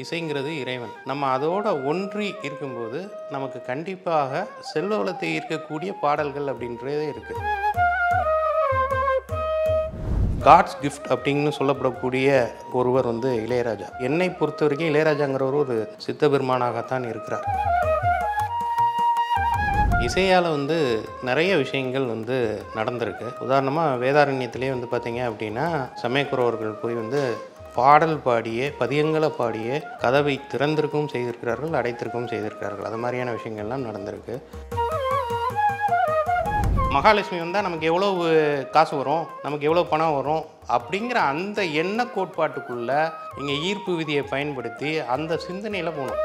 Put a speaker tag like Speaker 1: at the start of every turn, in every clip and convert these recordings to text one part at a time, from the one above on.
Speaker 1: இசைங்கிறது இறைவன் நம்ம அதோட ஒன்றி இருக்கும்போது நமக்கு கண்டிப்பாக செல்வ வளத்தை ஈர்க்கக்கூடிய பாடல்கள் அப்படின்றதே இருக்கு காட்ஸ் கிஃப்ட் அப்படின்னு சொல்லப்படக்கூடிய ஒருவர் வந்து இளையராஜா என்னை பொறுத்த வரைக்கும் இளையராஜாங்கிறவர் ஒரு சித்த பெருமானாகத்தான் இருக்கிறார் இசையால் வந்து நிறைய விஷயங்கள் வந்து நடந்திருக்கு உதாரணமாக வேதாரண்யத்திலே வந்து பார்த்தீங்க அப்படின்னா சமயக்குறவர்கள் போய் வந்து பாடல் பாடிய பதியங்களை பாடிய கதவை திறந்திருக்கவும் செய்திருக்கிறார்கள் அடைத்திருக்கவும் செய்திருக்கிறார்கள் அது மாதிரியான விஷயங்கள்லாம் நடந்திருக்கு மகாலட்சுமி வந்தால் நமக்கு எவ்வளோ காசு வரும் நமக்கு எவ்வளோ பணம் வரும் அப்படிங்கிற அந்த எண்ண கோட்பாட்டுக்குள்ளே நீங்கள் ஈர்ப்பு விதியை பயன்படுத்தி அந்த சிந்தனையில் போகணும்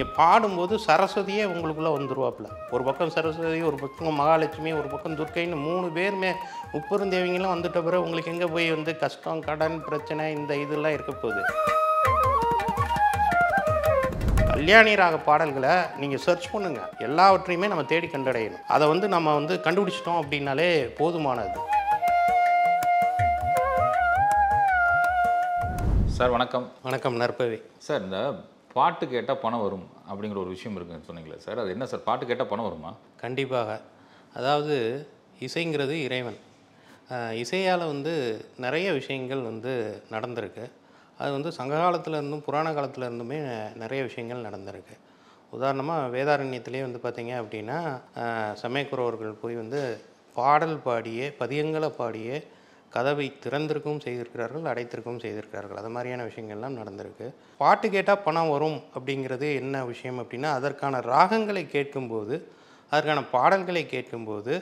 Speaker 1: நீங்கள் பாடும்போது சரஸ்வதியே உங்களுக்குள்ளே வந்துருவாப்புல ஒரு பக்கம் சரஸ்வதி ஒரு பக்கம் மகாலட்சுமி ஒரு பக்கம் துர்க்கைன்னு மூணு பேருமே முப்பெருந்தேவிங்கெல்லாம் வந்துட்ட பிறகு உங்களுக்கு எங்கே போய் வந்து கஷ்டம் கடன் பிரச்சனை இந்த இதெல்லாம் இருக்க போகுது கல்யாணி ராக பாடல்களை நீங்கள் சர்ச் பண்ணுங்கள் எல்லாவற்றையுமே நம்ம தேடி கண்டடையணும் அதை வந்து நம்ம வந்து கண்டுபிடிச்சிட்டோம் அப்படின்னாலே போதுமானது சார் வணக்கம் வணக்கம் நற்பவி சார் இந்த பாட்டு கேட்டால் பணம் வரும் அப்படிங்கிற ஒரு விஷயம் இருக்குன்னு சொன்னீங்களே சார் அது என்ன சார் பாட்டு கேட்டால் பணம் வருமா கண்டிப்பாக அதாவது இசைங்கிறது இறைவன் இசையால் வந்து நிறைய விஷயங்கள் வந்து நடந்திருக்கு அது வந்து சங்க காலத்துலேருந்தும் புராண காலத்துலேருந்துமே நிறைய விஷயங்கள் நடந்திருக்கு உதாரணமாக வேதாரண்யத்திலே வந்து பார்த்திங்க அப்படின்னா சமயக்குறவர்கள் போய் வந்து பாடல் பாடியே பதியங்களை பாடியே கதவை திறந்திருக்கவும் செய்திருக்கிறார்கள் அடைத்திருக்கவும் செய்திருக்கிறார்கள் அது மாதிரியான விஷயங்கள்லாம் நடந்திருக்கு பாட்டு கேட்டால் பணம் வரும் அப்படிங்கிறது என்ன விஷயம் அப்படின்னா அதற்கான ராகங்களை கேட்கும்போது அதற்கான பாடல்களை கேட்கும்போது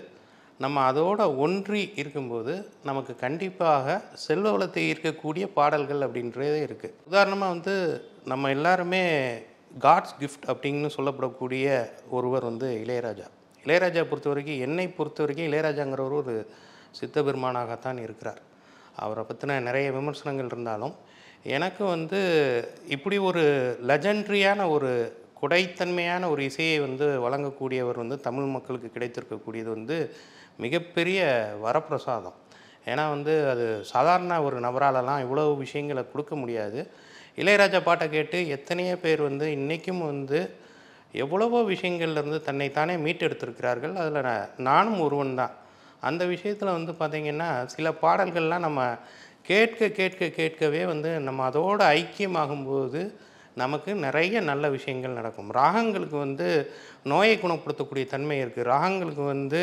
Speaker 1: நம்ம அதோட ஒன்றி இருக்கும்போது நமக்கு கண்டிப்பாக செல்வ வளத்தை ஈர்க்கக்கூடிய பாடல்கள் அப்படின்றதே இருக்குது உதாரணமாக வந்து நம்ம எல்லாருமே காட்ஸ் கிஃப்ட் அப்படின்னு சொல்லப்படக்கூடிய ஒருவர் வந்து இளையராஜா இளையராஜா பொறுத்த வரைக்கும் என்னை பொறுத்த வரைக்கும் இளையராஜாங்கிற ஒரு சித்த பெருமானாகத்தான் இருக்கிறார் அவரை பற்றின நிறைய விமர்சனங்கள் இருந்தாலும் எனக்கு வந்து இப்படி ஒரு லெஜண்ட்ரியான ஒரு குடைத்தன்மையான ஒரு இசையை வந்து வழங்கக்கூடியவர் வந்து தமிழ் மக்களுக்கு கிடைத்திருக்கக்கூடியது வந்து மிகப்பெரிய வரப்பிரசாதம் ஏன்னா வந்து அது சாதாரண ஒரு நபராலலாம் இவ்வளோ விஷயங்களை கொடுக்க முடியாது இளையராஜா பாட்டை கேட்டு எத்தனையோ பேர் வந்து இன்றைக்கும் வந்து எவ்வளவோ விஷயங்கள்லேருந்து தன்னைத்தானே மீட்டெடுத்திருக்கிறார்கள் அதில் நானும் ஒருவன் தான் அந்த விஷயத்தில் வந்து பார்த்திங்கன்னா சில பாடல்கள்லாம் நம்ம கேட்க கேட்க கேட்கவே வந்து நம்ம அதோடு ஐக்கியமாகும்போது நமக்கு நிறைய நல்ல விஷயங்கள் நடக்கும் ராகங்களுக்கு வந்து நோயை குணப்படுத்தக்கூடிய தன்மை இருக்குது ராகங்களுக்கு வந்து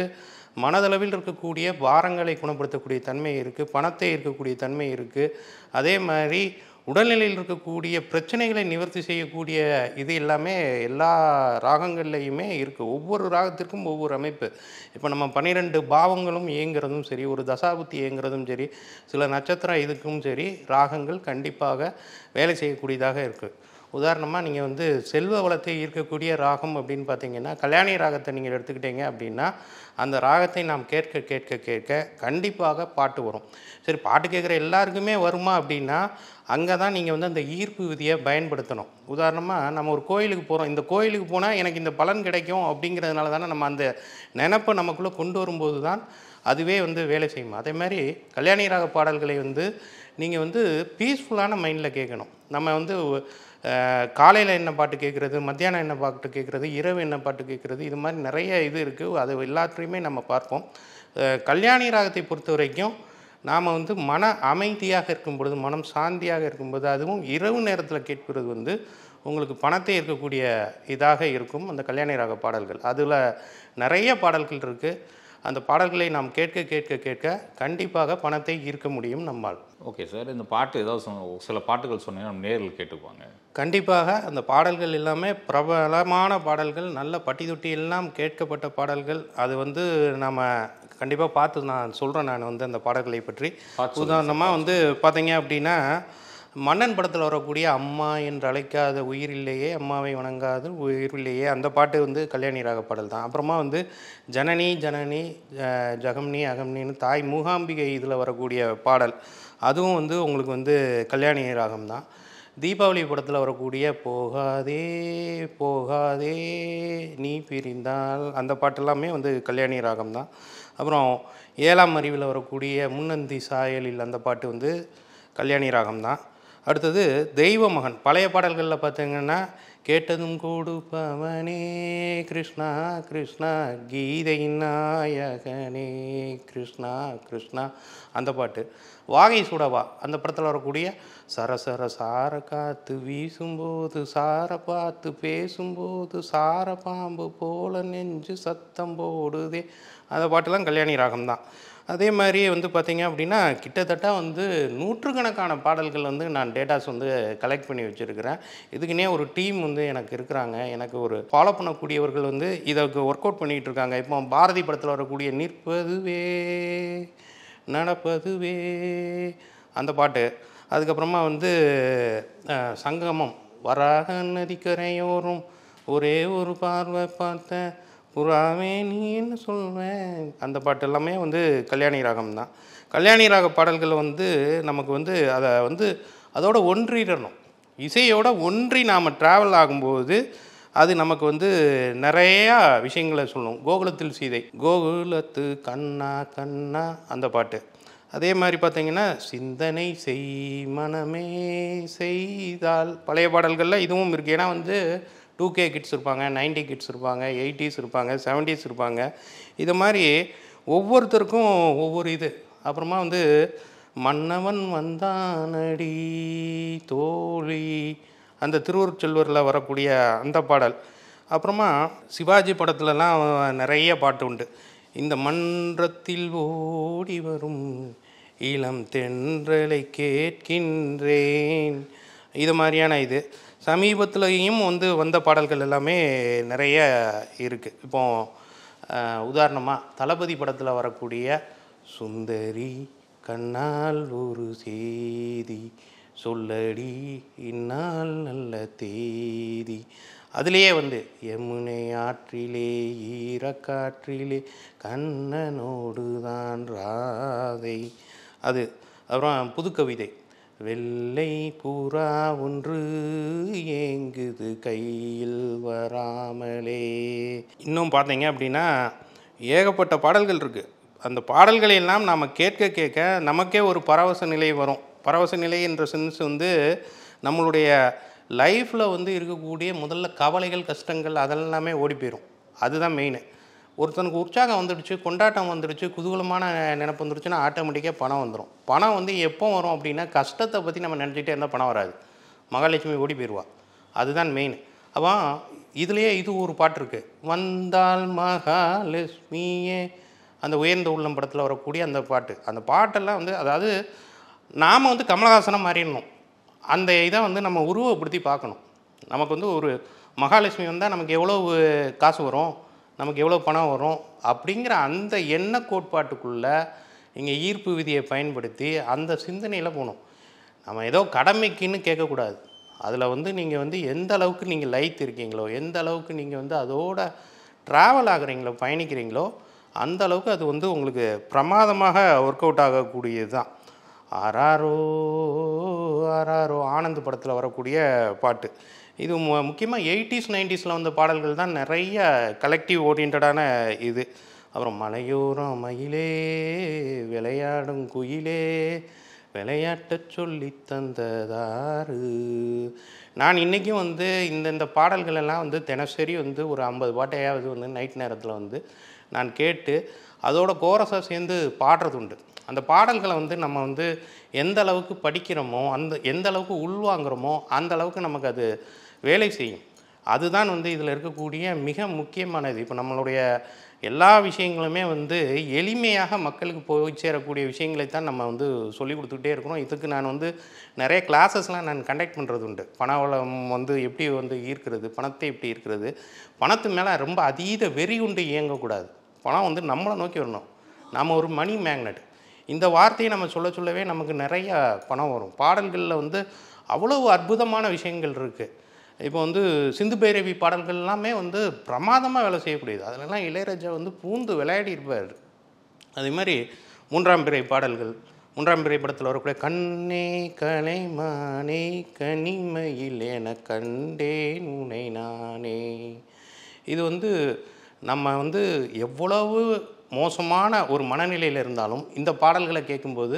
Speaker 1: மனதளவில் இருக்கக்கூடிய பாரங்களை குணப்படுத்தக்கூடிய தன்மை இருக்குது பணத்தை இருக்கக்கூடிய தன்மை இருக்குது அதே மாதிரி உடல்நிலையில் இருக்கக்கூடிய பிரச்சனைகளை நிவர்த்தி செய்யக்கூடிய இது எல்லாமே எல்லா ராகங்கள்லேயுமே இருக்குது ஒவ்வொரு ராகத்திற்கும் ஒவ்வொரு அமைப்பு இப்போ நம்ம பன்னிரெண்டு பாவங்களும் இயங்குறதும் சரி ஒரு தசாபுத்தி இயங்குறதும் சரி சில நட்சத்திரம் இதுக்கும் சரி ராகங்கள் கண்டிப்பாக வேலை செய்யக்கூடியதாக இருக்குது உதாரணமாக நீங்கள் வந்து செல்வ வளத்தை ஈர்க்கக்கூடிய ராகம் அப்படின்னு பார்த்தீங்கன்னா கல்யாணி ராகத்தை நீங்கள் எடுத்துக்கிட்டீங்க அப்படின்னா அந்த ராகத்தை நாம் கேட்க கேட்க கேட்க கண்டிப்பாக பாட்டு வரும் சரி பாட்டு கேட்குற எல்லாருக்குமே வருமா அப்படின்னா அங்கே தான் நீங்கள் வந்து அந்த ஈர்ப்பு விதியை பயன்படுத்தணும் உதாரணமாக நம்ம ஒரு கோயிலுக்கு போகிறோம் இந்த கோயிலுக்கு போனால் எனக்கு இந்த பலன் கிடைக்கும் அப்படிங்கிறதுனால தானே நம்ம அந்த நினப்பை நமக்குள்ளே கொண்டு வரும்போது தான் அதுவே வந்து வேலை செய்யும் அதே மாதிரி கல்யாணி ராக பாடல்களை வந்து நீங்கள் வந்து பீஸ்ஃபுல்லான மைண்டில் கேட்கணும் நம்ம வந்து காலையில் என்ன பாட்டு கேட்குறது மத்தியானம் என்ன பாட்டு கேட்குறது இரவு என்ன பாட்டு கேட்குறது இது மாதிரி நிறைய இது இருக்குது அது எல்லாத்துலேயுமே நம்ம பார்ப்போம் கல்யாணி ராகத்தை பொறுத்த வரைக்கும் நாம் வந்து மன அமைதியாக இருக்கும் பொழுது மனம் சாந்தியாக இருக்கும்போது அதுவும் இரவு நேரத்தில் கேட்கிறது வந்து உங்களுக்கு பணத்தை இருக்கக்கூடிய இதாக இருக்கும் அந்த கல்யாணி ராக பாடல்கள் அதில் நிறைய பாடல்கள் இருக்குது அந்த பாடல்களை நாம் கேட்க கேட்க கேட்க கண்டிப்பாக பணத்தை ஈர்க்க முடியும் நம்மால் ஓகே சார் இந்த பாட்டு ஏதாவது சில பாட்டுகள் சொன்னீங்கன்னா நம்ம நேரில் கேட்டுக்குவாங்க கண்டிப்பாக அந்த பாடல்கள் எல்லாமே பிரபலமான பாடல்கள் நல்ல பட்டி தொட்டி எல்லாம் கேட்கப்பட்ட பாடல்கள் அது வந்து நம்ம கண்டிப்பாக பார்த்து நான் சொல்கிறேன் நான் வந்து அந்த பாடல்களை பற்றி உதாரணமாக வந்து பார்த்தீங்க அப்படின்னா மன்னன் படத்தில் வரக்கூடிய அம்மா என்று அழைக்காத உயிரில்லையே அம்மாவை உயிர் இல்லையே அந்த பாட்டு வந்து கல்யாணி ராக பாடல் தான் அப்புறமா வந்து ஜனனி ஜனனி ஜகம்னி அகம்னின்னு தாய் மூகாம்பிகை இதில் வரக்கூடிய பாடல் அதுவும் வந்து உங்களுக்கு வந்து கல்யாணி ராகம் தான் தீபாவளி படத்தில் வரக்கூடிய போகாதே போகாதே நீ பிரிந்தால் அந்த பாட்டெல்லாமே வந்து கல்யாணி ராகம் தான் அப்புறம் ஏழாம் அறிவில் வரக்கூடிய முன்னந்தி சாயலில் அந்த பாட்டு வந்து கல்யாணி ராகம் தான் அடுத்தது தெய்வ மகன் பழைய பாடல்களில் பார்த்தீங்கன்னா கேட்டதும் கூடு பவனே கிருஷ்ணா கிருஷ்ணா கீதை நாயகனே கிருஷ்ணா கிருஷ்ணா அந்த பாட்டு வாகை சுடவா அந்த படத்தில் வரக்கூடிய சரசர சார காத்து வீசும்போது சார பார்த்து பேசும்போது சார பாம்பு போல நெஞ்சு சத்தம் போடுதே அந்த பாட்டுலாம் கல்யாணி ராகம்தான் அதே மாதிரி வந்து பார்த்திங்க அப்படின்னா கிட்டத்தட்ட வந்து நூற்றுக்கணக்கான பாடல்கள் வந்து நான் டேட்டாஸ் வந்து கலெக்ட் பண்ணி வச்சுருக்கிறேன் இதுக்குன்னே ஒரு டீம் வந்து எனக்கு இருக்கிறாங்க எனக்கு ஒரு ஃபாலோ பண்ணக்கூடியவர்கள் வந்து இதற்கு ஒர்க் அவுட் பண்ணிகிட்டு இருக்காங்க இப்போ பாரதி படத்தில் வரக்கூடிய நிற்பதுவே நடப்பதுவே அந்த பாட்டு அதுக்கப்புறமா வந்து சங்கமம் வராக நதிக்கரையோறும் ஒரே ஒரு பார்வை பார்த்தேன் புறாவே நீ என்ன சொல்வேன் அந்த பாட்டு எல்லாமே வந்து கல்யாணி ராகம் தான் கல்யாணி ராக பாடல்கள் வந்து நமக்கு வந்து அதை வந்து அதோட ஒன்றிடணும் இசையோட ஒன்றி நாம் ட்ராவல் ஆகும்போது அது நமக்கு வந்து நிறையா விஷயங்களை சொல்லும் கோகுலத்தில் சீதை கோகுலத்து கண்ணா கண்ணா அந்த பாட்டு அதே மாதிரி பார்த்தீங்கன்னா சிந்தனை செய் மனமே செய்தால் பழைய பாடல்களில் இதுவும் இருக்குது ஏன்னா வந்து டூ கே கிட்ஸ் இருப்பாங்க நைன்டி கிட்ஸ் இருப்பாங்க எயிட்டிஸ் இருப்பாங்க செவன்டிஸ் இருப்பாங்க இது மாதிரி ஒவ்வொருத்தருக்கும் ஒவ்வொரு இது அப்புறமா வந்து மன்னவன் வந்தானடி தோழி அந்த திருவூர் செல்வரில் வரக்கூடிய அந்த பாடல் அப்புறமா சிவாஜி படத்துலலாம் நிறைய பாட்டு உண்டு இந்த மன்றத்தில் ஓடி வரும் இளம் தென்றலை கேட்கின்றேன் இது மாதிரியான இது சமீபத்துலேயும் வந்து வந்த பாடல்கள் எல்லாமே நிறைய இருக்குது இப்போ உதாரணமாக தளபதி படத்தில் வரக்கூடிய சுந்தரி கண்ணால் ஒரு செய்தி சொல்லடி இந்நாள் நல்ல தேதி அதுலேயே வந்து யமுனை ஆற்றிலே ஈரக்காற்றிலே கண்ணனோடு தான் ராதை அது அப்புறம் புதுக்கவிதை வெள்ளை புறா ஒன்று ஏங்குது கையில் வராமலே இன்னும் பார்த்தீங்க அப்படின்னா ஏகப்பட்ட பாடல்கள் இருக்குது அந்த பாடல்களை எல்லாம் நாம் கேட்க கேட்க நமக்கே ஒரு பரவச நிலை வரும் பரவச நிலை என்ற சென்ஸ் வந்து நம்மளுடைய லைஃப்பில் வந்து இருக்கக்கூடிய முதல்ல கவலைகள் கஷ்டங்கள் அதெல்லாமே ஓடி போயிடும் அதுதான் மெயின் ஒருத்தனுக்கு உற்சாகம் வந்துடுச்சு கொண்டாட்டம் வந்துடுச்சு குதூகலமான நினப்பு வந்துடுச்சுன்னா ஆட்டோமேட்டிக்காக பணம் வந்துடும் பணம் வந்து எப்போ வரும் அப்படின்னா கஷ்டத்தை பற்றி நம்ம நினச்சிக்கிட்டே இருந்தால் பணம் வராது மகாலட்சுமி ஓடி போயிடுவா அதுதான் மெயின் அப்போ இதுலேயே இது ஒரு பாட்டு இருக்குது வந்தால் மகாலட்சுமியே அந்த உயர்ந்த உள்ளம் படத்தில் வரக்கூடிய அந்த பாட்டு அந்த பாட்டெல்லாம் வந்து அதாவது நாம் வந்து கமலஹாசனம் மாறிடணும் அந்த இதை வந்து நம்ம உருவப்படுத்தி பார்க்கணும் நமக்கு வந்து ஒரு மகாலட்சுமி வந்தால் நமக்கு எவ்வளோ காசு வரும் நமக்கு எவ்வளோ பணம் வரும் அப்படிங்கிற அந்த எண்ண கோட்பாட்டுக்குள்ளே இங்கே ஈர்ப்பு விதியை பயன்படுத்தி அந்த சிந்தனையில் போகணும் நம்ம ஏதோ கடமைக்குன்னு கேட்கக்கூடாது அதில் வந்து நீங்கள் வந்து எந்த அளவுக்கு நீங்கள் லைத் இருக்கீங்களோ எந்த அளவுக்கு நீங்கள் வந்து அதோட ட்ராவல் ஆகுறீங்களோ பயணிக்கிறீங்களோ அந்த அளவுக்கு அது வந்து உங்களுக்கு பிரமாதமாக ஒர்க் அவுட் ஆகக்கூடியது தான் ஆராரோ ஆராரோ ஆனந்த் படத்தில் வரக்கூடிய பாட்டு இது முக்கியமாக எயிட்டிஸ் நைன்டிஸில் வந்த பாடல்கள் தான் நிறைய கலெக்டிவ் ஓரியன்டான இது அப்புறம் மலையோரம் மயிலே விளையாடும் குயிலே விளையாட்ட சொல்லி தந்ததாறு நான் இன்றைக்கும் வந்து இந்தந்த பாடல்களெல்லாம் வந்து தினசரி வந்து ஒரு ஐம்பது பாட்டையாவது வந்து நைட் நேரத்தில் வந்து நான் கேட்டு அதோட கோரஸாக சேர்ந்து பாடுறது உண்டு அந்த பாடல்களை வந்து நம்ம வந்து எந்த அளவுக்கு படிக்கிறோமோ அந்த எந்த அளவுக்கு உள்வாங்கிறோமோ அந்த அளவுக்கு நமக்கு அது வேலை செய்யும் அதுதான் வந்து இதில் இருக்கக்கூடிய மிக முக்கியமானது இப்போ நம்மளுடைய எல்லா விஷயங்களுமே வந்து எளிமையாக மக்களுக்கு போய் சேரக்கூடிய விஷயங்களை தான் நம்ம வந்து சொல்லி கொடுத்துக்கிட்டே இருக்கிறோம் இதுக்கு நான் வந்து நிறைய கிளாஸஸ்லாம் நான் கண்டக்ட் பண்ணுறது உண்டு பணவளம் வந்து எப்படி வந்து ஈர்க்கிறது பணத்தை எப்படி இருக்கிறது பணத்து மேலே ரொம்ப அதீத வெறி உண்டு இயங்கக்கூடாது பணம் வந்து நம்மளை நோக்கி வரணும் நாம் ஒரு மணி மேக்னெட் இந்த வார்த்தையை நம்ம சொல்ல சொல்லவே நமக்கு நிறைய பணம் வரும் பாடல்களில் வந்து அவ்வளவு அற்புதமான விஷயங்கள் இருக்குது இப்போ வந்து சிந்து பைரவி பாடல்கள் எல்லாமே வந்து பிரமாதமாக வேலை செய்யக்கூடியது அதிலெல்லாம் இளையராஜா வந்து பூந்து விளையாடி இருப்பார் அதே மாதிரி மூன்றாம் பிறை பாடல்கள் மூன்றாம் பிறை படத்தில் வரக்கூடிய கண்ணே மானே கனிமையில் என கண்டே உனை நானே இது வந்து நம்ம வந்து எவ்வளவு மோசமான ஒரு மனநிலையில் இருந்தாலும் இந்த பாடல்களை கேட்கும்போது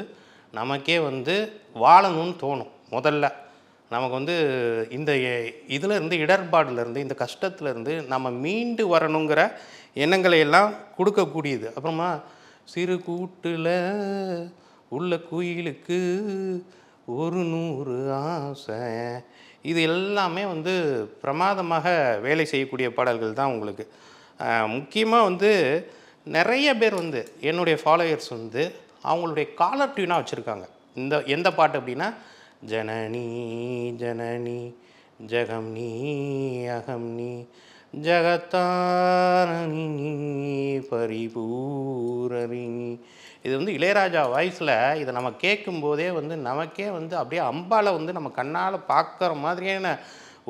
Speaker 1: நமக்கே வந்து வாழணும்னு தோணும் முதல்ல நமக்கு வந்து இந்த இதில் இருந்து இடர்பாடுலேருந்து இந்த கஷ்டத்துலேருந்து நம்ம மீண்டு வரணுங்கிற எண்ணங்களை எல்லாம் கொடுக்கக்கூடியது அப்புறமா சிறு கூட்டில் உள்ள குயிலுக்கு ஒரு நூறு ஆசை இது எல்லாமே வந்து பிரமாதமாக வேலை செய்யக்கூடிய பாடல்கள் தான் உங்களுக்கு முக்கியமாக வந்து நிறைய பேர் வந்து என்னுடைய ஃபாலோயர்ஸ் வந்து அவங்களுடைய காலர் டியூனாக வச்சுருக்காங்க இந்த எந்த பாட்டு அப்படின்னா ஜனனி ஜனனி ஜகம் நீ அகம் நீ ஜகத்தாரணி பரிபூரணி இது வந்து இளையராஜா வாய்ஸில் இதை நம்ம கேட்கும்போதே வந்து நமக்கே வந்து அப்படியே அம்பால வந்து நம்ம கண்ணால் பார்க்குற மாதிரியான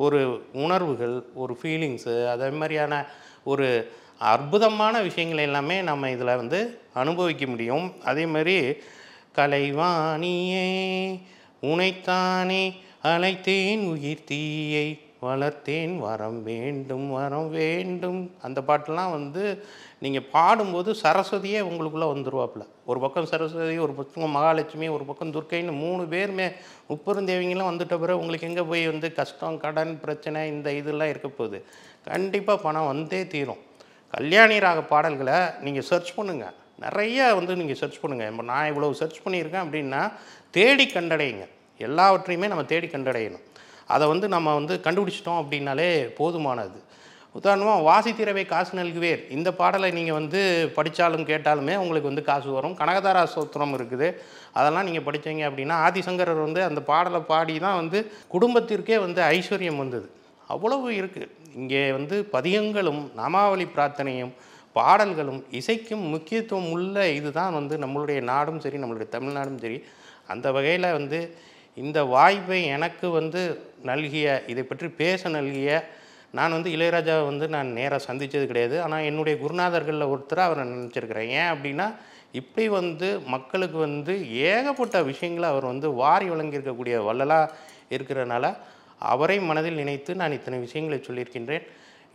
Speaker 1: ஒரு உணர்வுகள் ஒரு ஃபீலிங்ஸு அதே மாதிரியான ஒரு அற்புதமான விஷயங்கள் எல்லாமே நம்ம இதில் வந்து அனுபவிக்க முடியும் அதே மாதிரி கலைவாணியே உனைத்தானே அழைத்தேன் உயிர் தீயை வளர்த்தேன் வரம் வேண்டும் வரம் வேண்டும் அந்த பாட்டெல்லாம் வந்து நீங்கள் பாடும்போது சரஸ்வதியே உங்களுக்குள்ளே வந்துடுவாப்புல ஒரு பக்கம் சரஸ்வதி ஒரு பக்கம் மகாலட்சுமி ஒரு பக்கம் துர்க்கைன்னு மூணு பேருமே முப்பெருந்தேவிங்கெல்லாம் வந்துட்ட பிறகு உங்களுக்கு எங்கே போய் வந்து கஷ்டம் கடன் பிரச்சனை இந்த இதெல்லாம் இருக்க போகுது கண்டிப்பாக பணம் வந்தே தீரும் கல்யாணி ராக பாடல்களை நீங்கள் சர்ச் பண்ணுங்கள் நிறையா வந்து நீங்கள் சர்ச் பண்ணுங்கள் இப்போ நான் இவ்வளோ சர்ச் பண்ணியிருக்கேன் அப்படின்னா தேடி கண்டடையுங்க எல்லாவற்றையுமே நம்ம தேடி கண்டடையணும் அதை வந்து நம்ம வந்து கண்டுபிடிச்சிட்டோம் அப்படின்னாலே போதுமானது உதாரணமாக திறவை காசு நல்குவேர் இந்த பாடலை நீங்கள் வந்து படித்தாலும் கேட்டாலுமே உங்களுக்கு வந்து காசு வரும் கனகதாரா சோத்திரம் இருக்குது அதெல்லாம் நீங்கள் படித்தீங்க அப்படின்னா ஆதிசங்கரர் வந்து அந்த பாடலை பாடி தான் வந்து குடும்பத்திற்கே வந்து ஐஸ்வர்யம் வந்தது அவ்வளவு இருக்குது இங்கே வந்து பதியங்களும் நாமாவளி பிரார்த்தனையும் பாடல்களும் இசைக்கும் முக்கியத்துவம் உள்ள இதுதான் வந்து நம்மளுடைய நாடும் சரி நம்மளுடைய தமிழ்நாடும் சரி அந்த வகையில் வந்து இந்த வாய்ப்பை எனக்கு வந்து நல்கிய இதை பற்றி பேச நல்கிய நான் வந்து இளையராஜாவை வந்து நான் நேராக சந்தித்தது கிடையாது ஆனால் என்னுடைய குருநாதர்களில் ஒருத்தராக அவரை நினச்சிருக்கிறேன் ஏன் அப்படின்னா இப்படி வந்து மக்களுக்கு வந்து ஏகப்பட்ட விஷயங்களை அவர் வந்து வாரி வழங்கியிருக்கக்கூடிய வள்ளலாக இருக்கிறனால அவரை மனதில் நினைத்து நான் இத்தனை விஷயங்களை சொல்லியிருக்கின்றேன்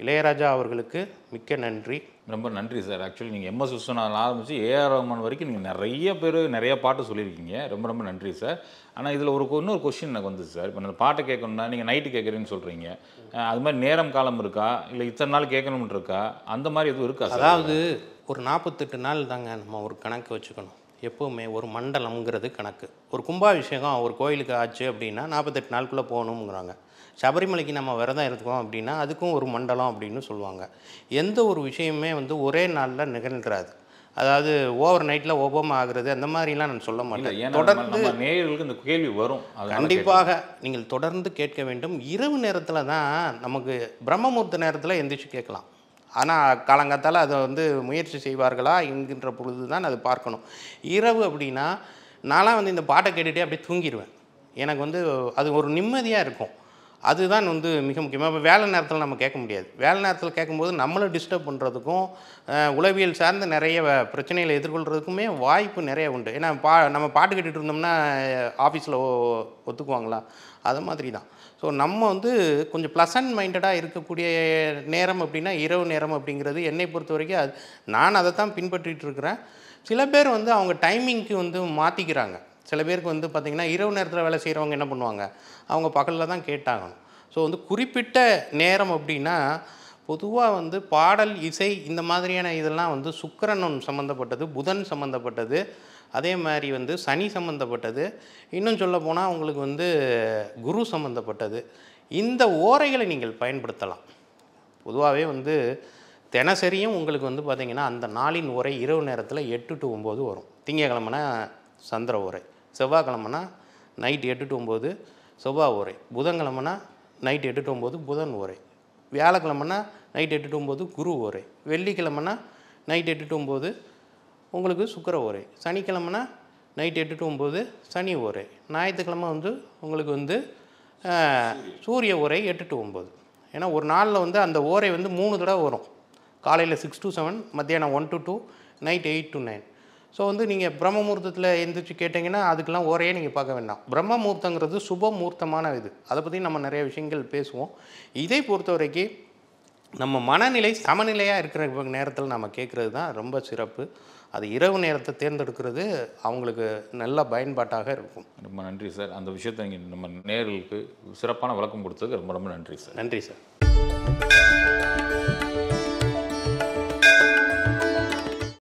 Speaker 1: இளையராஜா அவர்களுக்கு மிக்க நன்றி ரொம்ப நன்றி சார் ஆக்சுவலி நீங்கள் எம்எஸ் விஸ்வநாதன் ஆரம்பித்து ஏஆர் ரஹ்மான் வரைக்கும் நீங்கள் நிறைய பேர் நிறைய பாட்டு சொல்லியிருக்கீங்க ரொம்ப ரொம்ப நன்றி சார் ஆனால் இதில் ஒரு இன்னொரு கொஷின் எனக்கு வந்துச்சு சார் இப்போ நான் பாட்டை கேட்கணும்னா நீங்கள் நைட்டு கேட்குறேன்னு சொல்கிறீங்க அது மாதிரி நேரம் காலம் இருக்கா இல்லை இத்தனை நாள் கேட்கணும்னு இருக்கா அந்த மாதிரி எதுவும் இருக்கா அதாவது ஒரு நாற்பத்தெட்டு நாள் தாங்க நம்ம ஒரு கணக்கு வச்சுக்கணும் எப்போவுமே ஒரு மண்டலம்ங்கிறது கணக்கு ஒரு கும்பாபிஷேகம் ஒரு கோயிலுக்கு ஆச்சு அப்படின்னா நாற்பத்தெட்டு நாளுக்குள்ளே போகணுங்கிறாங்க சபரிமலைக்கு நம்ம விரதம் இருக்கோம் அப்படின்னா அதுக்கும் ஒரு மண்டலம் அப்படின்னு சொல்லுவாங்க எந்த ஒரு விஷயமே வந்து ஒரே நாளில் நிகழ்கிறாது அதாவது ஓவர் நைட்டில் ஓபம் ஆகுறது அந்த மாதிரிலாம் நான் சொல்ல மாட்டேன் தொடர்ந்து நேயர்களுக்கு இந்த கேள்வி வரும் கண்டிப்பாக நீங்கள் தொடர்ந்து கேட்க வேண்டும் இரவு நேரத்தில் தான் நமக்கு பிரம்மமுகூர்த்த நேரத்தில் எந்திரிச்சு கேட்கலாம் ஆனால் காலங்காத்தால் அதை வந்து முயற்சி செய்வார்களா என்கின்ற பொழுது தான் அது பார்க்கணும் இரவு அப்படின்னா நானாக வந்து இந்த பாட்டை கேட்டுகிட்டே அப்படியே தூங்கிடுவேன் எனக்கு வந்து அது ஒரு நிம்மதியாக இருக்கும் அதுதான் வந்து மிக முக்கியமாக இப்போ வேலை நேரத்தில் நம்ம கேட்க முடியாது வேலை நேரத்தில் கேட்கும்போது நம்மளை டிஸ்டர்ப் பண்ணுறதுக்கும் உளவியல் சார்ந்த நிறைய பிரச்சனைகளை எதிர்கொள்கிறதுக்குமே வாய்ப்பு நிறைய உண்டு ஏன்னா பா நம்ம பாட்டு கேட்டுட்டு இருந்தோம்னா ஆஃபீஸில் ஒத்துக்குவாங்களா அது மாதிரி தான் ஸோ நம்ம வந்து கொஞ்சம் ப்ளசன்ட் மைண்டடாக இருக்கக்கூடிய நேரம் அப்படின்னா இரவு நேரம் அப்படிங்கிறது என்னை பொறுத்த வரைக்கும் அது நான் அதை தான் பின்பற்றிட்டு இருக்கிறேன் சில பேர் வந்து அவங்க டைமிங்க்கு வந்து மாற்றிக்கிறாங்க சில பேருக்கு வந்து பார்த்திங்கன்னா இரவு நேரத்தில் வேலை செய்கிறவங்க என்ன பண்ணுவாங்க அவங்க பகலில் தான் கேட்டாகணும் ஸோ வந்து குறிப்பிட்ட நேரம் அப்படின்னா பொதுவாக வந்து பாடல் இசை இந்த மாதிரியான இதெல்லாம் வந்து சுக்கரனும் சம்மந்தப்பட்டது புதன் சம்மந்தப்பட்டது அதே மாதிரி வந்து சனி சம்மந்தப்பட்டது இன்னும் சொல்ல போனால் உங்களுக்கு வந்து குரு சம்மந்தப்பட்டது இந்த ஓரைகளை நீங்கள் பயன்படுத்தலாம் பொதுவாகவே வந்து தினசரியும் உங்களுக்கு வந்து பார்த்திங்கன்னா அந்த நாளின் உரை இரவு நேரத்தில் எட்டு டு ஒம்பது வரும் திங்கக்கிழமைனா சந்திர உரை செவ்வாய்க்கிழமைனா நைட் எட்டு டு ஒம்பது செவ்வாய் உரை புதன்கிழமைனா நைட் எட்டு டு ஒம்பது புதன் உரை வியாழக்கிழமைனா நைட் எட்டு டு ஒம்பது குரு உரை வெள்ளிக்கிழமைனா நைட் எட்டு டு ஒம்பது உங்களுக்கு சுக்கர ஓரை சனிக்கிழமைனா நைட் எட்டு டு ஒம்பது சனி ஓரை ஞாயிற்றுக்கிழமை வந்து உங்களுக்கு வந்து சூரிய ஓரை எட்டு டு ஒம்பது ஏன்னா ஒரு நாளில் வந்து அந்த ஓரை வந்து மூணு தடவை வரும் காலையில் சிக்ஸ் டு செவன் மத்தியானம் one to two night eight to nine so வந்து நீங்கள் பிரம்ம முகூர்த்தத்தில் எந்திரிச்சு கேட்டிங்கன்னா அதுக்கெல்லாம் ஒரே நீங்கள் பார்க்க வேண்டாம் பிரம்ம முகூர்த்தங்கிறது சுப முகூர்த்தமான இது அதை பற்றி நம்ம நிறைய விஷயங்கள் பேசுவோம் இதை பொறுத்த வரைக்கும் நம்ம மனநிலை சமநிலையாக இருக்கிற நேரத்தில் நம்ம கேட்குறது தான் ரொம்ப சிறப்பு அது இரவு நேரத்தை தேர்ந்தெடுக்கிறது அவங்களுக்கு நல்ல பயன்பாட்டாக இருக்கும் ரொம்ப நன்றி சார் அந்த விஷயத்தை நம்ம நேர்களுக்கு சிறப்பான விளக்கம் கொடுத்ததுக்கு ரொம்ப ரொம்ப நன்றி சார் நன்றி சார்